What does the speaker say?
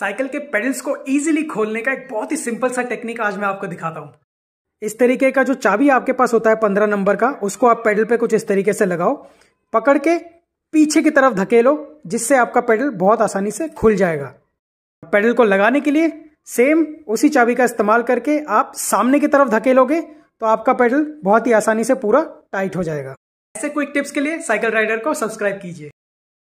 cycle के pedals को easily खोलने का एक बहुत ही सिंपल सा टेक्निक आज मैं आपको दिखाता हूँ इस तरीके का जो चाबी आपके पास होता है पंद्रह नंबर का उसको आप पेडल पे कुछ इस तरीके से लगाओ पकड़ के पीछे की तरफ धकेलो जिससे आपका पेडल बहुत आसानी से खुल जाएगा पेडल को लगाने के लिए सेम उसी चाबी का इस्तेमाल करके आप सामने की तरफ धकेलोगे तो आपका पेडल बहुत ही आसानी से पूरा टाइट हो जाएगा ऐसे क्विक टिप्स के लिए साइकिल राइडर को सब्सक्राइब कीजिए